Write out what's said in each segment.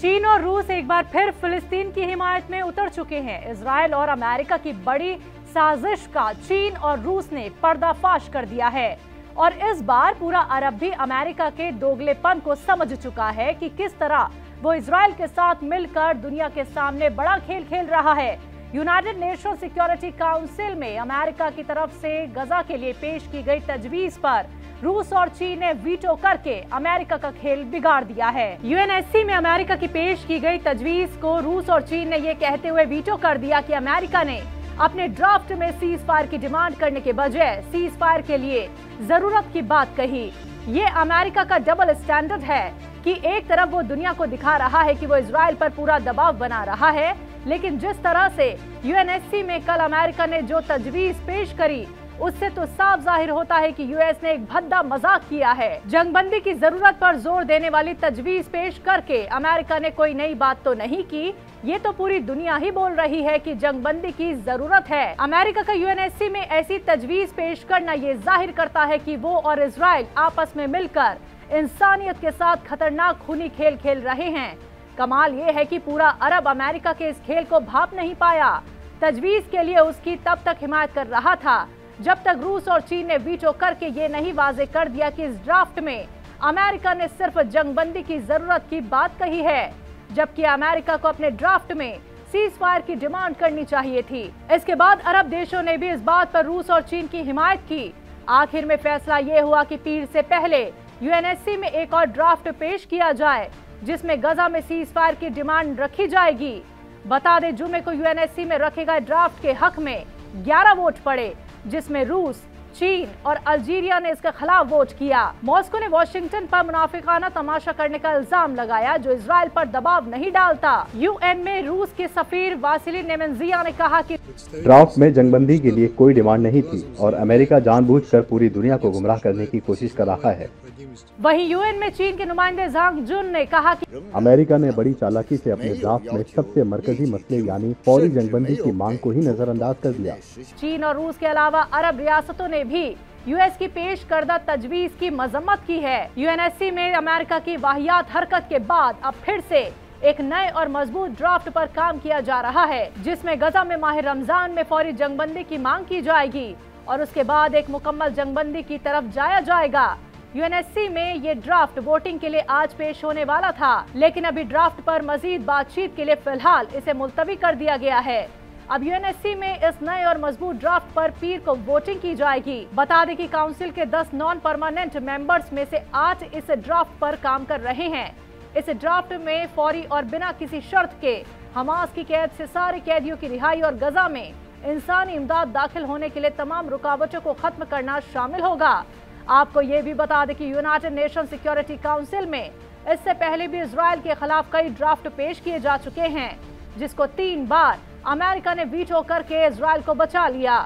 चीन और रूस एक बार फिर फिलिस्तीन की हिमायत में उतर चुके हैं इसराइल और अमेरिका की बड़ी साजिश का चीन और रूस ने पर्दाफाश कर दिया है और इस बार पूरा अरब भी अमेरिका के दोगलेपन को समझ चुका है कि किस तरह वो इसराइल के साथ मिलकर दुनिया के सामने बड़ा खेल खेल रहा है यूनाइटेड नेशनल सिक्योरिटी काउंसिल में अमेरिका की तरफ से गजा के लिए पेश की गई तजवीज पर रूस और चीन ने वीटो करके अमेरिका का खेल बिगाड़ दिया है यूएनएससी में अमेरिका की पेश की गई तजवीज को रूस और चीन ने ये कहते हुए वीटो कर दिया कि अमेरिका ने अपने ड्राफ्ट में सीज फायर की डिमांड करने के बजाय सीज फायर के लिए जरूरत की बात कही ये अमेरिका का डबल स्टैंडर्ड है कि एक तरफ वो दुनिया को दिखा रहा है कि वो इसराइल पर पूरा दबाव बना रहा है लेकिन जिस तरह से यूएनएससी में कल अमेरिका ने जो तजवीज पेश करी उससे तो साफ जाहिर होता है कि यूएस ने एक भद्दा मजाक किया है जंगबंदी की जरूरत पर जोर देने वाली तजवीज पेश करके अमेरिका ने कोई नई बात तो नहीं की ये तो पूरी दुनिया ही बोल रही है कि जंगबंदी की जरूरत है अमेरिका का यूएनएससी में ऐसी तजवीज पेश करना ये जाहिर करता है की वो और इसराइल आपस में मिलकर इंसानियत के साथ खतरनाक खूनी खेल खेल रहे हैं कमाल ये है कि पूरा अरब अमेरिका के इस खेल को भाप नहीं पाया तजवीज के लिए उसकी तब तक हिमायत कर रहा था जब तक रूस और चीन ने वीटो करके ये नहीं वाजे कर दिया कि इस ड्राफ्ट में अमेरिका ने सिर्फ जंगबंदी की जरूरत की बात कही है जबकि अमेरिका को अपने ड्राफ्ट में सीज फायर की डिमांड करनी चाहिए थी इसके बाद अरब देशों ने भी इस बात पर रूस और चीन की हिमायत की आखिर में फैसला ये हुआ कि पीर से पहले यूएनएससी में एक और ड्राफ्ट पेश किया जाए जिसमें गजा में सीज फायर की डिमांड रखी जाएगी बता दें जुमे को यूएनएससी में रखे गए ड्राफ्ट के हक में 11 वोट पड़े जिसमें रूस चीन और अल्जीरिया ने इसके खिलाफ वोट किया मॉस्को ने वॉशिंगटन पर मुनाफिकाना तमाशा करने का इल्जाम लगाया जो इसराइल पर दबाव नहीं डालता यूएन में रूस के सफीर वासिली नेमेंजिया ने कहा कि ड्राफ्ट में जंगबंदी के लिए कोई डिमांड नहीं थी और अमेरिका जानबूझकर पूरी दुनिया को गुमराह करने की कोशिश कर रहा है वहीं यूएन में चीन के नुमाइंदे झांग जुन ने कहा कि अमेरिका ने बड़ी चालाकी से अपने ड्राफ्ट में सबसे मरकजी मसले यानी फौरी जंगबंदी की मांग को ही नजरअंदाज कर दिया चीन और रूस के अलावा अरब रियासतों ने भी यूएस की पेश करदा तजवीज की मजम्मत की है यूएनएससी में अमेरिका की वाहियात हरकत के बाद अब फिर से एक नए और मजबूत ड्राफ्ट पर काम किया जा रहा है जिसमें गजा में माह रमजान में फौरी जंगबंदी की मांग की जाएगी और उसके बाद एक मुकम्मल जंगबंदी की तरफ जाया जाएगा यूएनएससी में ये ड्राफ्ट वोटिंग के लिए आज पेश होने वाला था लेकिन अभी ड्राफ्ट पर मजीद बातचीत के लिए फिलहाल इसे मुलतवी कर दिया गया है अब यूएनएससी में इस नए और मजबूत ड्राफ्ट पर पीर को वोटिंग की जाएगी बता दें कि काउंसिल के 10 नॉन परमानेंट मेंबर्स में से आठ इस ड्राफ्ट पर काम कर रहे हैं इस ड्राफ्ट में फौरी और बिना किसी शर्त के हमास की कैद से सारे कैदियों की रिहाई और गजा में इंसानी इमदाद दाखिल होने के लिए तमाम रुकावटों को खत्म करना शामिल होगा आपको ये भी बता दें कि यूनाइटेड नेशन सिक्योरिटी काउंसिल में इससे पहले भी इसराइल के खिलाफ कई ड्राफ्ट पेश किए जा चुके हैं जिसको तीन बार अमेरिका ने वीटो करके इसराइल को बचा लिया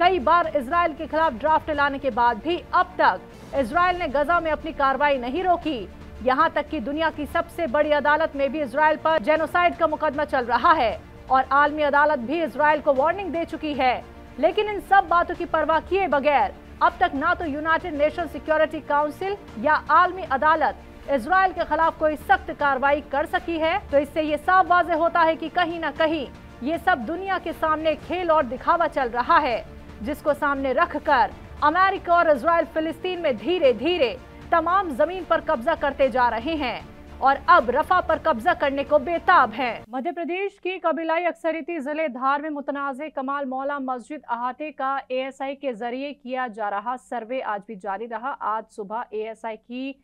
कई बार इसराइल के खिलाफ ड्राफ्ट लाने के बाद भी अब तक इसराइल ने गजा में अपनी कार्रवाई नहीं रोकी यहाँ तक कि दुनिया की सबसे बड़ी अदालत में भी इसराइल पर जेनोसाइड का मुकदमा चल रहा है और आलमी अदालत भी इसराइल को वार्निंग दे चुकी है लेकिन इन सब बातों की परवाह किए बगैर अब तक ना तो यूनाइटेड नेशन सिक्योरिटी काउंसिल या आलमी अदालत इसराइल के खिलाफ कोई सख्त कार्रवाई कर सकी है तो इससे ये साफ वाज होता है कि कहीं ना कहीं ये सब दुनिया के सामने खेल और दिखावा चल रहा है जिसको सामने रख कर अमेरिका और इसराइल फिलिस्तीन में धीरे धीरे तमाम जमीन पर कब्जा करते जा रहे हैं और अब रफा पर कब्जा करने को बेताब हैं। मध्य प्रदेश की कबीलाई अक्सरीती जिले धार में मुतनाज़ कमाल मौला मस्जिद अहाते का एएसआई के जरिए किया जा रहा सर्वे आज भी जारी रहा आज सुबह एएसआई की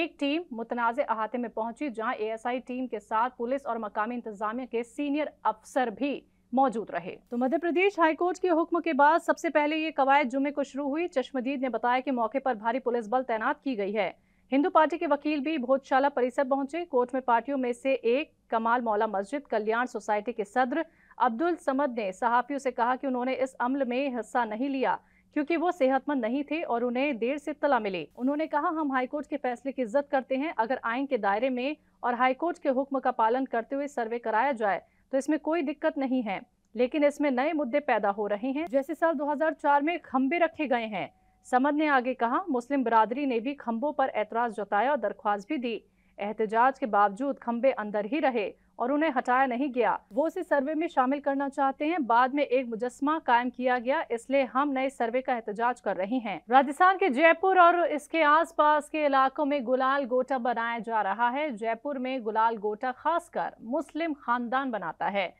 एक टीम मुतनाज़ अहाते में पहुंची जहां एएसआई टीम के साथ पुलिस और मकामी इंतजामिया के सीनियर अफसर भी मौजूद रहे तो मध्य प्रदेश हाईकोर्ट के हुक्म के बाद सबसे पहले ये कवायद जुमे को शुरू हुई चश्मदीद ने बताया कि मौके पर भारी पुलिस बल तैनात की गई है हिंदू पार्टी के वकील भी भोजशाला परिसर पहुंचे कोर्ट में पार्टियों में से एक कमाल मौला मस्जिद कल्याण सोसाइटी के सदर अब्दुल समद ने सहाफियों से कहा कि उन्होंने इस अमल में हिस्सा नहीं लिया क्योंकि वो सेहतमंद नहीं थे और उन्हें देर से तला मिली उन्होंने कहा हम हाईकोर्ट के फैसले की इज्जत करते हैं अगर आइन के दायरे में और हाईकोर्ट के हुक्म का पालन करते हुए सर्वे कराया जाए तो इसमें कोई दिक्कत नहीं है लेकिन इसमें नए मुद्दे पैदा हो रहे हैं जैसे साल 2004 में खंबे रखे गए हैं समद ने आगे कहा मुस्लिम बरादरी ने भी खंभों पर एतराज़ जताया और दरख्वास्त भी दी एहतजाज के बावजूद खम्बे अंदर ही रहे और उन्हें हटाया नहीं गया वो इसे सर्वे में शामिल करना चाहते हैं बाद में एक मुजस्मा कायम किया गया इसलिए हम नए सर्वे का एहतजाज कर रहे हैं राजस्थान के जयपुर और इसके आसपास के इलाकों में गुलाल गोटा बनाया जा रहा है जयपुर में गुलाल गोटा खासकर मुस्लिम खानदान बनाता है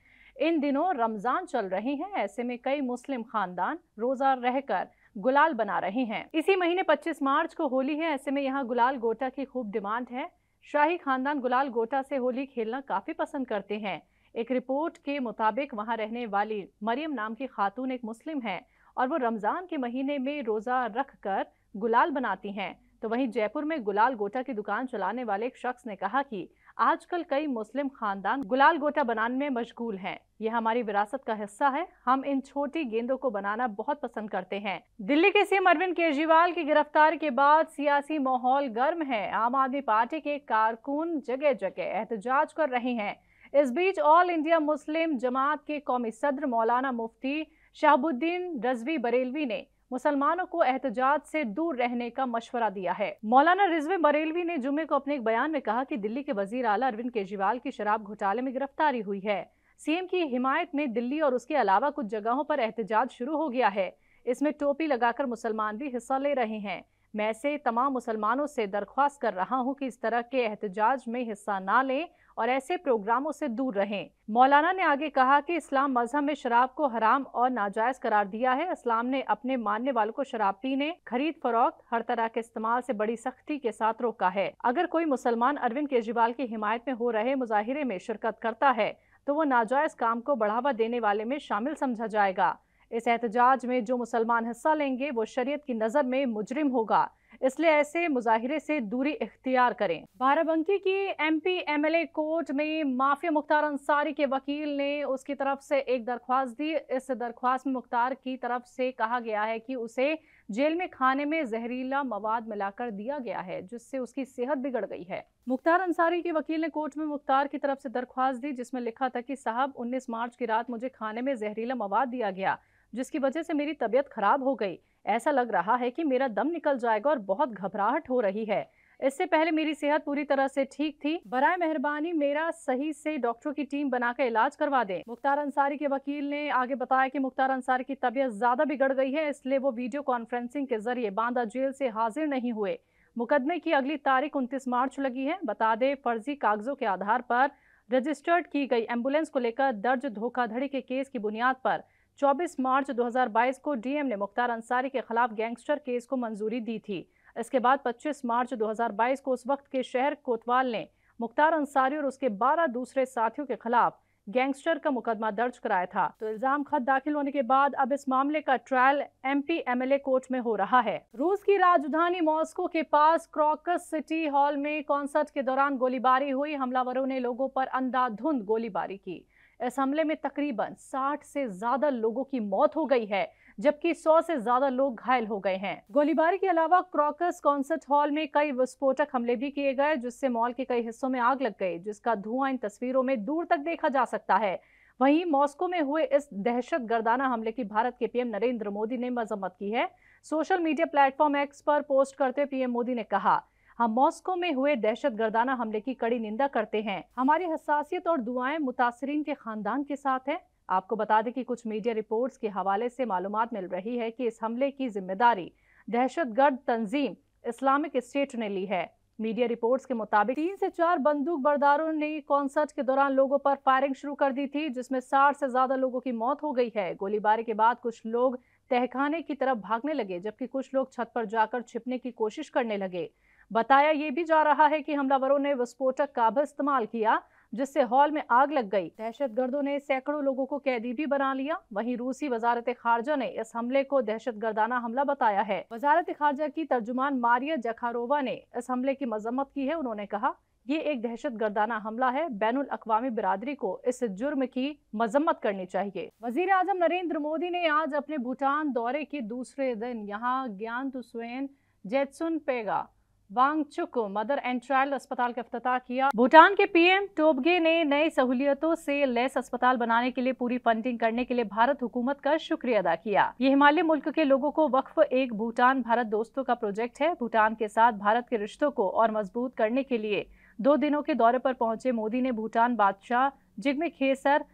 इन दिनों रमजान चल रहे हैं ऐसे में कई मुस्लिम खानदान रोजा रहकर गुलाल बना रहे हैं इसी महीने 25 मार्च को होली है ऐसे में यहाँ गुलाल गोटा की खूब डिमांड है शाही खानदान गुलाल गोटा से होली खेलना काफी पसंद करते हैं एक रिपोर्ट के मुताबिक वहाँ रहने वाली मरियम नाम की खातून एक मुस्लिम है और वो रमज़ान के महीने में रोज़ा रख कर गुलाल बनाती हैं तो वहीं जयपुर में गुलाल गोटा की दुकान चलाने वाले एक शख्स ने कहा कि आजकल कई मुस्लिम खानदान गुलाल गोटा बनाने में मशगूल हैं। यह हमारी विरासत का हिस्सा है हम इन छोटी गेंदों को बनाना बहुत पसंद करते हैं दिल्ली के सीएम अरविंद केजरीवाल की गिरफ्तार के बाद सियासी माहौल गर्म है आम आदमी पार्टी के कारकुन जगह जगह एहतजाज कर रहे हैं इस बीच ऑल इंडिया मुस्लिम जमात के कौमी सदर मौलाना मुफ्ती शाहबुद्दीन रजवी बरेलवी ने मुसलमानों को एहतजाज से दूर रहने का मशवरा दिया है मौलाना रिजवे बरेलवी ने जुम्मे को अपने एक बयान में कहा कि दिल्ली के वजीर आला अरविंद केजरीवाल की शराब घोटाले में गिरफ्तारी हुई है सीएम की हिमायत में दिल्ली और उसके अलावा कुछ जगहों पर एहतजाज शुरू हो गया है इसमें टोपी लगाकर मुसलमान भी हिस्सा ले रहे हैं मैं से तमाम मुसलमानों से दरख्वास्त कर रहा हूं कि इस तरह के एहतजाज में हिस्सा ना लें और ऐसे प्रोग्रामों से दूर रहें मौलाना ने आगे कहा कि इस्लाम मजहब में शराब को हराम और नाजायज करार दिया है इस्लाम ने अपने मानने वालों को शराब पीने खरीद फरोख्त हर तरह के इस्तेमाल से बड़ी सख्ती के साथ रोका है अगर कोई मुसलमान अरविंद केजरीवाल की हिमायत में हो रहे मुजाहरे में शिरकत करता है तो वो नाजायज काम को बढ़ावा देने वाले में शामिल समझा जाएगा इस एहतजाज में जो मुसलमान हिस्सा लेंगे वो शरीयत की नज़र में मुजरिम होगा इसलिए ऐसे मुजाहरे से दूरी इख्तियार करें बाराबंकी की एमपी एमएलए कोर्ट में माफिया मुख्तार अंसारी के वकील ने उसकी तरफ से एक दरख्वास्त दी इस दरख्वास्त में मुख्तार की तरफ से कहा गया है कि उसे जेल में खाने में जहरीला मवाद मिलाकर दिया गया है जिससे उसकी सेहत बिगड़ गई है मुख्तार अंसारी के वकील ने कोर्ट में मुख्तार की तरफ से दरख्वास्त दी जिसमें लिखा था कि साहब 19 मार्च की रात मुझे खाने में जहरीला मवाद दिया गया जिसकी वजह से मेरी तबीयत खराब हो गई ऐसा लग रहा है कि मेरा दम निकल जाएगा और बहुत घबराहट हो रही है इससे पहले मेरी सेहत पूरी तरह से ठीक थी बरए मेहरबानी मेरा सही से डॉक्टरों की टीम बनाकर इलाज करवा दे मुख्तार अंसारी के वकील ने आगे बताया कि मुख्तार अंसारी की तबीयत ज्यादा बिगड़ गई है इसलिए वो वीडियो कॉन्फ्रेंसिंग के जरिए बांदा जेल से हाजिर नहीं हुए मुकदमे की अगली तारीख उनतीस मार्च लगी है बता दें फर्जी कागजों के आधार पर रजिस्टर्ड की गई एम्बुलेंस को लेकर दर्ज धोखाधड़ी के केस की बुनियाद पर 24 मार्च 2022 को डीएम ने मुख्तार अंसारी के खिलाफ गैंगस्टर केस को मंजूरी दी थी इसके बाद 25 मार्च 2022 को उस वक्त के शहर कोतवाल ने मुख्तार अंसारी और उसके 12 दूसरे साथियों के खिलाफ गैंगस्टर का मुकदमा दर्ज कराया था तो इल्जाम खत दाखिल होने के बाद अब इस मामले का ट्रायल एमपी एमएलए कोर्ट में हो रहा है रूस की राजधानी मॉस्को के पास क्रॉकस सिटी हॉल में कॉन्सर्ट के दौरान गोलीबारी हुई हमलावरों ने लोगों पर अंधाधुंध गोलीबारी की इस हमले में तकरीबन 60 से ज्यादा लोगों की मौत हो गई है जबकि 100 से ज्यादा लोग घायल हो गए हैं गोलीबारी के अलावा क्रॉकस कॉन्सर्ट हॉल में कई विस्फोटक हमले भी किए गए जिससे मॉल के कई हिस्सों में आग लग गई जिसका धुआं इन तस्वीरों में दूर तक देखा जा सकता है वहीं मॉस्को में हुए इस दहशत गर्दाना हमले की भारत के पीएम नरेंद्र मोदी ने मजम्मत की है सोशल मीडिया प्लेटफॉर्म एक्स पर पोस्ट करते पीएम मोदी ने कहा हम हाँ, मॉस्को में हुए दहशत गर्दाना हमले की कड़ी निंदा करते हैं हमारी हसासियत और दुआएं मुतासरीन के खानदान के साथ हैं आपको बता दें कि कुछ मीडिया रिपोर्ट्स के हवाले से मालूम मिल रही है कि इस हमले की जिम्मेदारी दहशतगर्द तंजीम इस्लामिक स्टेट ने ली है मीडिया रिपोर्ट्स के मुताबिक तीन से चार बंदूक बर्दारों ने कॉन्सर्ट के दौरान लोगों पर फायरिंग शुरू कर दी थी जिसमें साठ से ज्यादा लोगों की मौत हो गई है गोलीबारी के बाद कुछ लोग तहखाने की तरफ भागने लगे जबकि कुछ लोग छत पर जाकर छिपने की कोशिश करने लगे बताया ये भी जा रहा है कि हमलावरों ने विस्फोटक का भी इस्तेमाल किया जिससे हॉल में आग लग गई दहशतगर्दों ने सैकड़ों लोगों को कैदी भी बना लिया वहीं रूसी वजारत खारजा ने इस हमले को दहशत गर्दाना हमला बताया है वजारत खारजा की तर्जुमान मारिया जखारोवा ने इस हमले की मजम्मत की है उन्होंने कहा ये एक दहशत गर्दाना हमला है बैन अवी बिरादरी को इस जुर्म की मजम्मत करनी चाहिए वजीर आजम नरेंद्र मोदी ने आज अपने भूटान दौरे के दूसरे दिन यहाँ ज्ञान तुस्वेन तो Jetsun Pema Wangchuck mother and child अस्पताल का अफ्ताह किया भूटान के पीएम टोबगे ने नई सहूलियतों से लेस अस्पताल बनाने के लिए पूरी फंडिंग करने के लिए भारत हुकूमत का शुक्रिया अदा किया ये हिमालय मुल्क के लोगों को वक्फ एक भूटान भारत दोस्तों का प्रोजेक्ट है भूटान के साथ भारत के रिश्तों को और मजबूत करने के लिए दो दिनों के दौरे पर पहुंचे मोदी ने भूटान बादशाह जिग्मे खेसर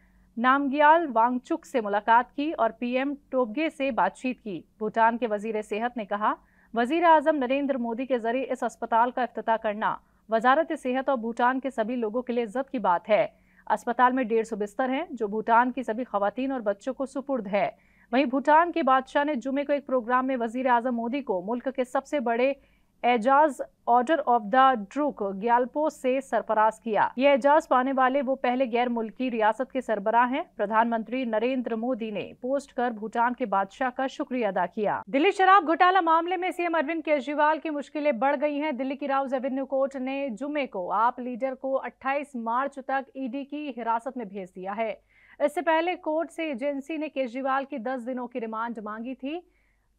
नामग्याल वांगचुक से मुलाकात की और पीएम टोबगे से बातचीत की भूटान के वजीर सेहत ने कहा वजीर अजम नरेंद्र मोदी के जरिए इस अस्पताल का अफ्ताह करना वजारत सेहत और भूटान के सभी लोगों के लिए इज्जत की बात है अस्पताल में डेढ़ सौ बिस्तर हैं जो भूटान की सभी खातन और बच्चों को सुपुर्द है वहीं भूटान के बादशाह ने जुमे को एक प्रोग्राम में वजीर अजम मोदी को मुल्क के सबसे बड़े एजाज order of the Druk Gyalpo से सरफराज किया ये एजाज पाने वाले वो पहले गैर मुल्की रियासत के सरबराह हैं प्रधानमंत्री नरेंद्र मोदी ने पोस्ट कर भूटान के बादशाह का शुक्रिया अदा किया दिल्ली शराब घोटाला मामले में सीएम अरविंद केजरीवाल की मुश्किलें बढ़ गई हैं दिल्ली की राउज एवेन्यू कोर्ट ने जुमे को आप लीडर को अट्ठाईस मार्च तक ईडी की हिरासत में भेज दिया है इससे पहले कोर्ट से एजेंसी ने केजरीवाल की दस दिनों की रिमांड मांगी थी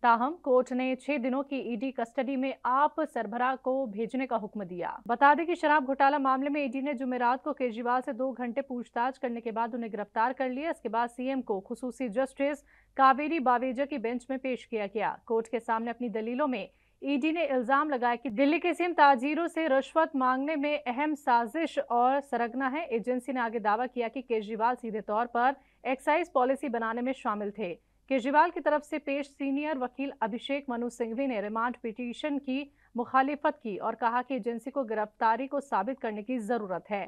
ताहम कोर्ट ने छह दिनों की ईडी कस्टडी में आप सरभरा को भेजने का हुक्म दिया बता दें कि शराब घोटाला मामले में ईडी ने जुमेरात को केजरीवाल से दो घंटे पूछताछ करने के बाद उन्हें गिरफ्तार कर लिया इसके बाद सीएम को खसूसी जस्टिस कावेरी बावेजा की बेंच में पेश किया गया कोर्ट के सामने अपनी दलीलों में ईडी ने इल्जाम लगाया कि दिल्ली के सीएम ताजीरों से रिश्वत मांगने में अहम साजिश और सरगना है एजेंसी ने आगे दावा किया कि केजरीवाल सीधे तौर पर एक्साइज पॉलिसी बनाने में शामिल थे केजरीवाल की तरफ से पेश सीनियर वकील अभिषेक मनु सिंघवी ने रिमांड पिटीशन की मुखालिफत की और कहा कि एजेंसी को गिरफ्तारी को साबित करने की जरूरत है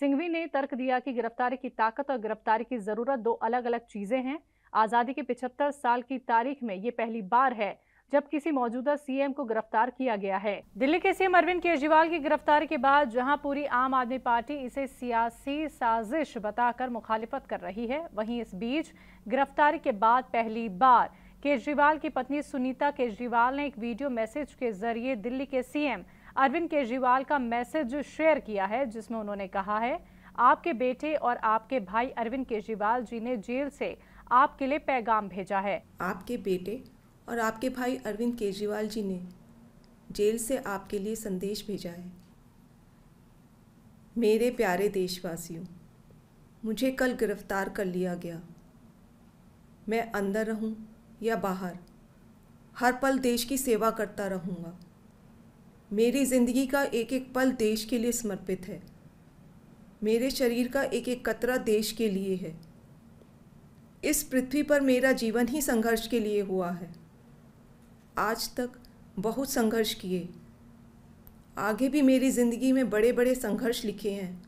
सिंघवी ने तर्क दिया कि गिरफ्तारी की ताकत और गिरफ्तारी की जरूरत दो अलग अलग चीजें हैं आजादी के पिछहत्तर साल की तारीख में ये पहली बार है जब किसी मौजूदा सीएम को गिरफ्तार किया गया है दिल्ली के सीएम अरविंद केजरीवाल की गिरफ्तारी के बाद जहां पूरी आम आदमी पार्टी इसे सियासी साजिश बताकर मुखालिफत कर रही है वहीं इस बीच गिरफ्तारी के बाद पहली बार केजरीवाल की पत्नी सुनीता केजरीवाल ने एक वीडियो मैसेज के जरिए दिल्ली के सीएम अरविंद केजरीवाल का मैसेज शेयर किया है जिसमें उन्होंने कहा है आपके बेटे और आपके भाई अरविंद केजरीवाल जी ने जेल से आपके लिए पैगाम भेजा है आपके बेटे और आपके भाई अरविंद केजरीवाल जी ने जेल से आपके लिए संदेश भेजा है मेरे प्यारे देशवासियों मुझे कल गिरफ्तार कर लिया गया मैं अंदर रहूं या बाहर हर पल देश की सेवा करता रहूंगा मेरी ज़िंदगी का एक एक पल देश के लिए समर्पित है मेरे शरीर का एक एक कतरा देश के लिए है इस पृथ्वी पर मेरा जीवन ही संघर्ष के लिए हुआ है आज तक बहुत संघर्ष किए आगे भी मेरी ज़िंदगी में बड़े बड़े संघर्ष लिखे हैं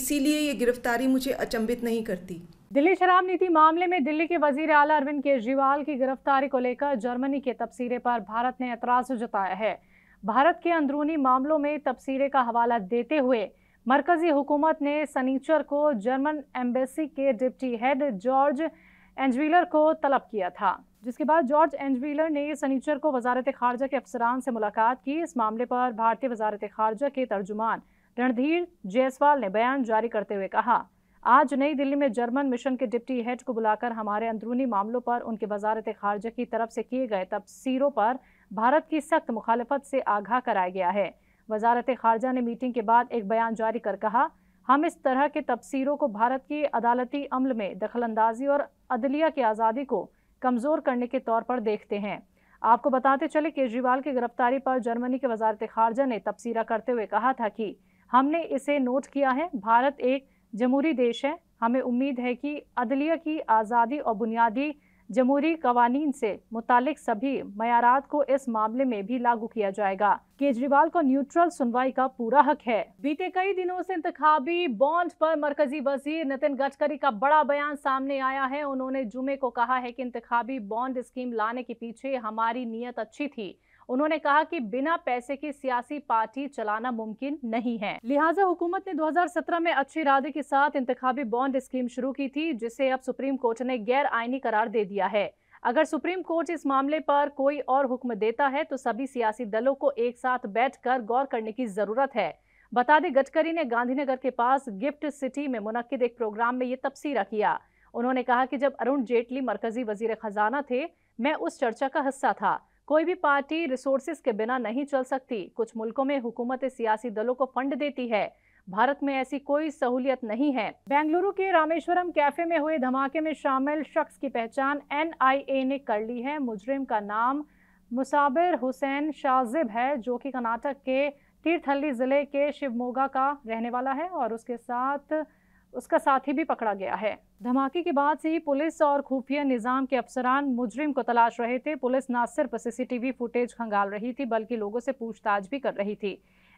इसीलिए ये गिरफ्तारी मुझे अचंभित नहीं करती दिल्ली शराब नीति मामले में दिल्ली के वजीर अला अरविंद केजरीवाल की गिरफ्तारी को लेकर जर्मनी के तबसीरे पर भारत ने एतराज़ जताया है भारत के अंदरूनी मामलों में तबसीरे का हवाला देते हुए मरकजी हुकूमत ने सनीचर को जर्मन एम्बेसी के डिप्टी हेड जॉर्ज एंजवीलर को तलब किया था जिसके बाद जॉर्ज एंजवीलर ने सनीचर को वजारत खारजा के अफसरान से मुलाकात की इस मामले पर भारतीय वजारत खारजा के तर्जुमान रणधीर जयसवाल ने बयान जारी करते हुए कहा आज नई दिल्ली में जर्मन मिशन के डिप्टी हेड को बुलाकर हमारे अंदरूनी मामलों पर उनके वजारत खारजा की तरफ से किए गए तबसरों पर भारत की सख्त मुखालफत से आगाह कराया गया है वजारत खारजा ने मीटिंग के बाद एक बयान जारी कर कहा हम इस तरह के तबसरों को भारत की अदालती अमल में दखलंदाजी और अदलिया की आज़ादी को कमज़ोर करने के तौर पर देखते हैं आपको बताते चले केजरीवाल की गिरफ्तारी पर जर्मनी के वजारत खारजा ने तबसरा करते हुए कहा था कि हमने इसे नोट किया है भारत एक जमहूरी देश है हमें उम्मीद है कि अदलिया की आज़ादी और बुनियादी जमहूरी कवानीन से मुतालिक सभी मयारात को इस मामले में भी लागू किया जाएगा केजरीवाल को न्यूट्रल सुनवाई का पूरा हक है बीते कई दिनों से इंतबी बॉन्ड पर मरकजी वजीर नितिन गडकरी का बड़ा बयान सामने आया है उन्होंने जुमे को कहा है कि इंतबी बॉन्ड स्कीम लाने के पीछे हमारी नीयत अच्छी थी उन्होंने कहा कि बिना पैसे की सियासी पार्टी चलाना मुमकिन नहीं है लिहाजा हुकूमत ने 2017 में अच्छे इरादे के साथ इंतबी बॉन्ड स्कीम शुरू की थी जिसे अब सुप्रीम कोर्ट ने गैर आइनी करार दे दिया है अगर सुप्रीम कोर्ट इस मामले पर कोई और हुक्म देता है तो सभी सियासी दलों को एक साथ बैठकर गौर करने की जरूरत है बता दें गडकरी ने गांधीनगर के पास गिफ्ट सिटी में मुनद एक प्रोग्राम में ये तबसीरा किया उन्होंने कहा कि जब अरुण जेटली मरकजी वजीर खजाना थे मैं उस चर्चा का हिस्सा था कोई भी पार्टी रिसोर्सेज के बिना नहीं चल सकती कुछ मुल्कों में हुकूमत सियासी दलों को फंड देती है भारत में ऐसी कोई सहूलियत नहीं है बेंगलुरु के रामेश्वरम कैफे में हुए धमाके में शामिल शख्स की पहचान एन ने कर ली है मुजरिम का नाम मुसाबिर हुसैन शाहजिब है जो कि कर्नाटक के तीर्थहली ज़िले के शिवमोगा का रहने वाला है और उसके साथ उसका साथी भी पकड़ा गया है धमाके के बाद से ही पुलिस और खुफिया निज़ाम के अफसरान मुजरिम को तलाश रहे थे पुलिस न सिर्फ सीसीटीवी फुटेज खंगाल रही थी बल्कि लोगों से पूछताछ भी कर रही थी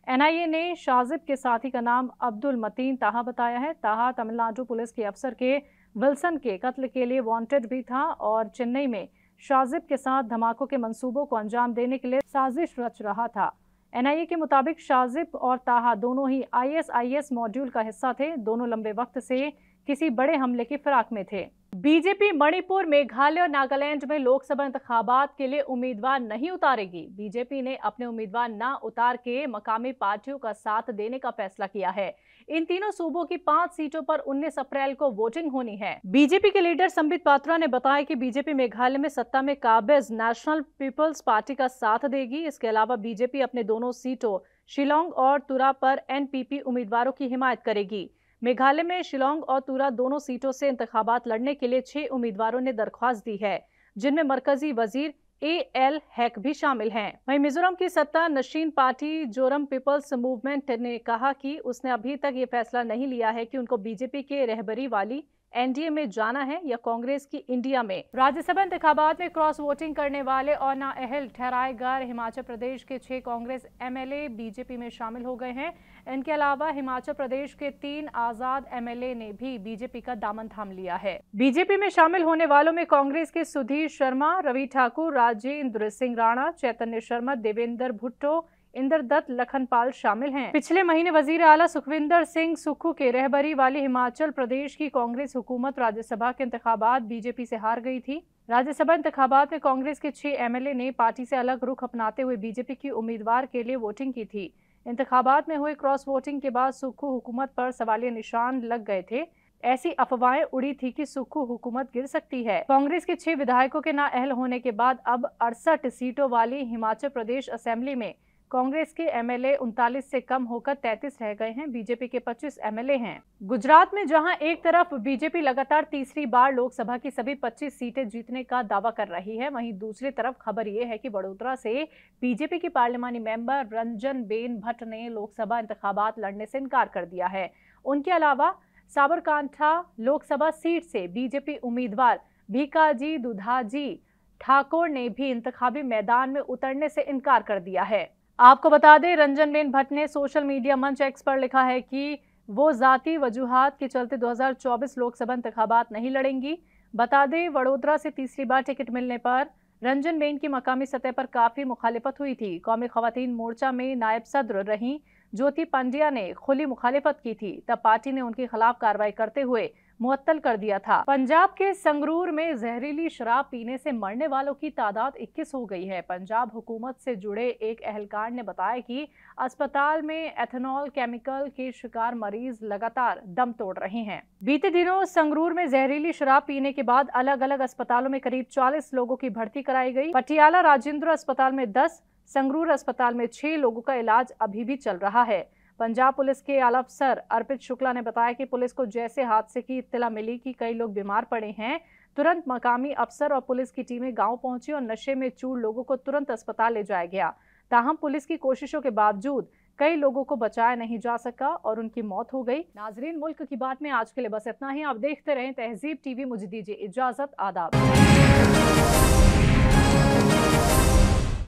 एनआईए ने शाजिब के साथी का नाम अब्दुल मतीन ताहा बताया है ताहा तमिलनाडु पुलिस के अफसर के विल्सन के कत्ल के लिए वांटेड भी था और चेन्नई में शाजिब के साथ धमाकों के मंसूबों को अंजाम देने के लिए साजिश रच रहा था एनआईए के मुताबिक शाजिब और ताहा दोनों ही आईएसआईएस मॉड्यूल का हिस्सा थे दोनों लंबे वक्त से किसी बड़े हमले की फिराक में थे बीजेपी मणिपुर मेघालय और नागालैंड में लोकसभा इंतबात के लिए उम्मीदवार नहीं उतारेगी बीजेपी ने अपने उम्मीदवार न उतार के मकामी पार्टियों का साथ देने का फैसला किया है इन तीनों सूबों की पांच सीटों पर 19 अप्रैल को वोटिंग होनी है बीजेपी के लीडर संबित पात्रा ने बताया कि बीजेपी मेघालय में सत्ता में काबिज नेशनल पीपल्स पार्टी का साथ देगी इसके अलावा बीजेपी अपने दोनों सीटों शिलोंग और तुरा पर एनपीपी उम्मीदवारों की हिमायत करेगी मेघालय में शिलोंग और तुरा दोनों सीटों से इंतबात लड़ने के लिए छह उम्मीदवारों ने दरख्वास्त दी है जिनमें मरकजी वजीर ए एल हैक भी शामिल हैं वहीं मिजोरम की सत्ता नशीन पार्टी जोरम पीपल्स मूवमेंट ने कहा कि उसने अभी तक ये फैसला नहीं लिया है कि उनको बीजेपी के रहबरी वाली एनडीए में जाना है या कांग्रेस की इंडिया में राज्यसभा इंतबात में क्रॉस वोटिंग करने वाले और नाअहल ठहराए गए हिमाचल प्रदेश के छह कांग्रेस एमएलए बीजेपी में शामिल हो गए हैं इनके अलावा हिमाचल प्रदेश के तीन आजाद एमएलए ने भी बीजेपी का दामन थाम लिया है बीजेपी में शामिल होने वालों में कांग्रेस के सुधीर शर्मा रवि ठाकुर राजेंद्र सिंह राणा चैतन्य शर्मा देवेंद्र भुट्टो इंद्र दत्त लखनपाल शामिल हैं पिछले महीने वजीर अला सुखविंदर सिंह सुखू के रहबरी वाली हिमाचल प्रदेश की कांग्रेस हुकूमत राज्यसभा के इंतबात बीजेपी से हार गई थी राज्यसभा इंतबात में कांग्रेस के छह एमएलए ने पार्टी से अलग रुख अपनाते हुए बीजेपी की उम्मीदवार के लिए वोटिंग की थी इंतबात में हुए क्रॉस वोटिंग के बाद सुक्खू हुकूमत पर सवाल निशान लग गए थे ऐसी अफवाहें उड़ी थी कि सुखू हुकूमत गिर सकती है कांग्रेस के छह विधायकों के अहल होने के बाद अब अड़सठ सीटों वाली हिमाचल प्रदेश असेंबली में कांग्रेस के एमएलए एल से कम होकर 33 रह गए हैं बीजेपी के 25 एमएलए हैं गुजरात में जहां एक तरफ बीजेपी लगातार तीसरी बार लोकसभा की सभी 25 सीटें जीतने का दावा कर रही है वहीं दूसरी तरफ खबर ये है कि वडोदरा से बीजेपी की पार्लियामानी मेंबर रंजन बेन भट्ट ने लोकसभा इंतबात लड़ने से इनकार कर दिया है उनके अलावा साबरकांठा लोकसभा सीट से बीजेपी उम्मीदवार भीकाजी दुधाजी ठाकुर ने भी इंतबी मैदान में उतरने से इनकार कर दिया है आपको बता दें बेन भट्ट ने सोशल मीडिया मंच एक्स पर लिखा है कि वो जाति वजूहत के चलते 2024 लोकसभा इंतबात नहीं लड़ेंगी बता दें वडोदरा से तीसरी बार टिकट मिलने पर रंजन बेन की मकामी सतह पर काफ़ी मुखालिफत हुई थी कौमी खातन मोर्चा में नायब सदर रहीं ज्योति पांड्या ने खुली मुखालिफत की थी तब पार्टी ने उनके खिलाफ कार्रवाई करते हुए मुअत्तल कर दिया था पंजाब के संगरूर में जहरीली शराब पीने से मरने वालों की तादाद इक्कीस हो गई है पंजाब हुकूमत से जुड़े एक एहलकार ने बताया कि अस्पताल में एथेनॉल केमिकल के शिकार मरीज लगातार दम तोड़ रहे हैं बीते दिनों संगरूर में जहरीली शराब पीने के बाद अलग अलग अस्पतालों में करीब चालीस लोगों की भर्ती कराई गई पटियाला राजेंद्र अस्पताल में दस संगरूर अस्पताल में छह लोगों का इलाज अभी भी चल रहा है पंजाब पुलिस के आला अफसर अर्पित शुक्ला ने बताया कि पुलिस को जैसे हादसे की इत्तला मिली कि कई लोग बीमार पड़े हैं तुरंत मकामी अफसर और पुलिस की टीमें गांव पहुंची और नशे में चूर लोगों को तुरंत अस्पताल ले जाया गया ताहम पुलिस की कोशिशों के बावजूद कई लोगों को बचाया नहीं जा सका और उनकी मौत हो गई नाजरीन मुल्क की बात में आज के लिए बस इतना ही आप देखते रहें तहजीब टीवी मुझे दीजिए इजाजत आदाब